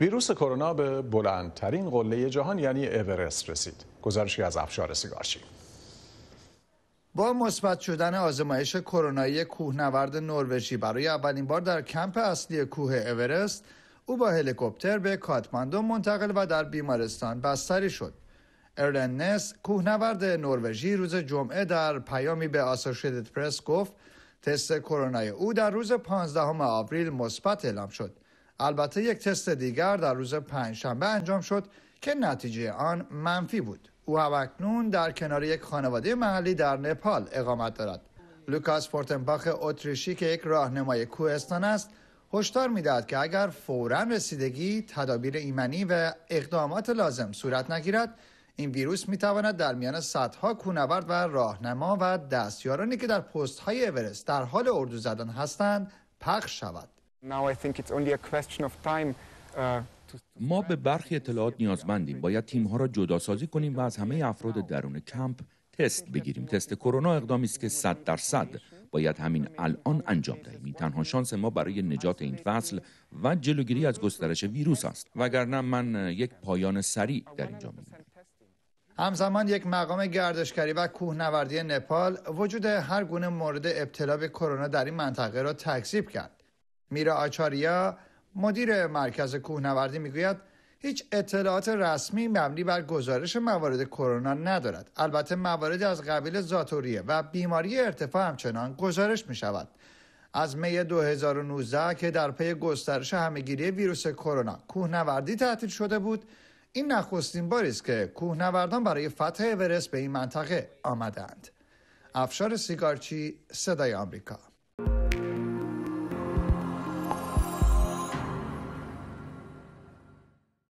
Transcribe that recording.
ویروس کرونا به بلندترین قله جهان یعنی اورست رسید. گزارشی از افشار سیگارچی. با مثبت شدن آزمایش کرونایی کوهنورد نروژی برای اولین بار در کمپ اصلی کوه اورست او با هلیکوپتر به کاتماندو منتقل و در بیمارستان بستری شد ارلن نس کوهنورد نروژی روز جمعه در پیامی به آسوشیتد پرس گفت تست کرونای او در روز 15 آوریل مثبت اعلام شد البته یک تست دیگر در روز پنجشنبه انجام شد که نتیجه آن منفی بود او همکنون در کنار یک خانواده محلی در نپال اقامت دارد لوکاس پورتنباخ اتریشی که یک راهنمای کوهستان است هشدار میدهد که اگر فورا رسیدگی تدابیر ایمنی و اقدامات لازم صورت نگیرد این ویروس میتواند در میان صدها کونورد و راهنما و دستیارانی که در های اورست در حال اردو زدن هستند پخش شود Uh, ما به برخی اطلاعات نیازمندیم باید تیمها را جدا سازی کنیم و از همه افراد درون کمپ تست بگیریم تست کرونا اقدامی است که 100 درصد باید همین الان انجام دهیم این تنها شانس ما برای نجات این فصل و جلوگیری از گسترش ویروس است وگرنه من یک پایان سریع در اینجا میبینم همزمان یک مقام گردشگری و کوهنوردی نپال وجود هر گونه مورد ابتلا به کرونا در این منطقه را تکذیب کرد میرا آچاریا مدیر مرکز کوهنوردی میگوید هیچ اطلاعات رسمی مبنی بر گزارش موارد کرونا ندارد البته موارد از قبیل زاتوریه و بیماری ارتفاع همچنان گزارش می شود از می 2019 که در پی گسترش همگیری ویروس کرونا کوهنوردی تعطیل شده بود این نخستین باری است که کوهنوردان برای فتح اورست به این منطقه آمدند افشار سیگارچی صدای آمریکا